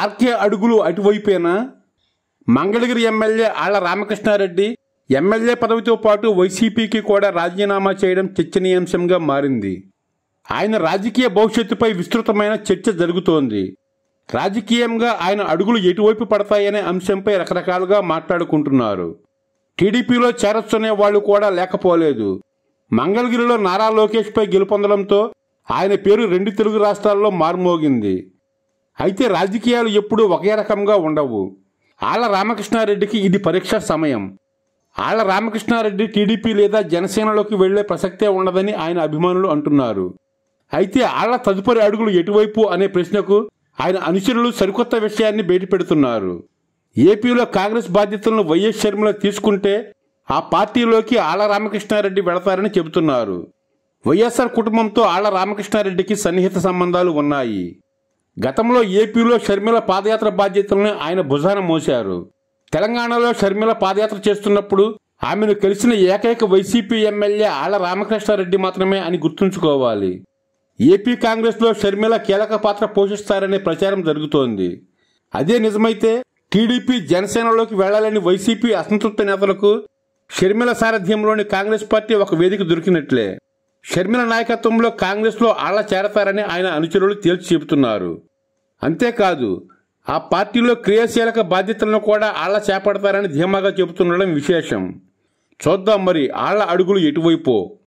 RK అడుగులు అటువైపేనా Mangalagiri MLA Alla Ramakrishna Reddy MLA పదవితో పాటు వైసీపీకి కూడా రాజీనామా చేయడం చర్చనీయాంశంగా మారింది ఆయన రాజకీయ భవిష్యత్తుపై విస్తృతమైన చర్చ జరుగుతోంది రాజకీయంగా ఆయన అడుగులు ఎటువైపు పడతాయనే అంశంపై రకరకాలుగా మాట్లాడుకుంటున్నారు టీడీపీలో చేరొచ్చునే వాళ్ళు కూడా లేకపోలేదు మంగళగిరిలో నారా లోకేష్పై గెలుపొందడంతో ఆయన పేరు రెండు తెలుగు రాష్ట్రాల్లో మార్మోగింది అయితే రాజకీయాలు ఎప్పుడూ ఒకే రకంగా ఉండవు ఆళ్ళ రామకృష్ణారెడ్డికి ఇది పరీక్ష సమయం ఆళ్ళ రామకృష్ణారెడ్డి టీడీపీ లేదా జనసేనలోకి వెళ్లే ప్రసక్తే ఉండదని ఆయన అభిమానులు అంటున్నారు అయితే ఆళ్ల తదుపరి అడుగులు ఎటువైపు అనే ప్రశ్నకు ఆయన అనుచరులు సరికొత్త విషయాన్ని బయటపెడుతున్నారు ఏపీలో కాంగ్రెస్ బాధ్యతలను వైఎస్ శర్మలో తీసుకుంటే ఆ పార్టీలోకి ఆళ్ల రామకృష్ణారెడ్డి వెళతారని చెబుతున్నారు వైఎస్ఆర్ కుటుంబంతో ఆళ్ల రామకృష్ణారెడ్డికి సన్నిహిత సంబంధాలు ఉన్నాయి గతంలో ఏపీలో షర్మిల పాదయాత్ర బాధ్యతలను ఆయన భుజాన మోశారు తెలంగాణలో షర్మిల పాదయాత్ర చేస్తున్నప్పుడు ఆమెను కలిసిన ఏకైక వైసీపీ ఎమ్మెల్యే ఆళ్ల రామకృష్ణారెడ్డి మాత్రమే అని గుర్తుంచుకోవాలి ఏపీ కాంగ్రెస్లో షర్మిల కీలక పాత్ర పోషిస్తారనే ప్రచారం జరుగుతోంది అదే నిజమైతే టీడీపీ జనసేనలోకి వెళ్లాలని వైసీపీ అసంతృప్త నేతలకు షర్మిల సారథ్యంలోని కాంగ్రెస్ పార్టీ ఒక వేదిక దొరికినట్లే షర్మిల నాయకత్వంలో కాంగ్రెస్లో ఆళ్ల చేరతారని ఆయన అనుచరులు తేల్చి చెబుతున్నారు అంతేకాదు ఆ పార్టీలో క్రియాశీలక బాధ్యతలను కూడా ఆళ్ల చేపడతారని ధీమాగా చెబుతుండడం విశేషం చూద్దాం మరి ఆళ్ల అడుగులు ఎటువైపో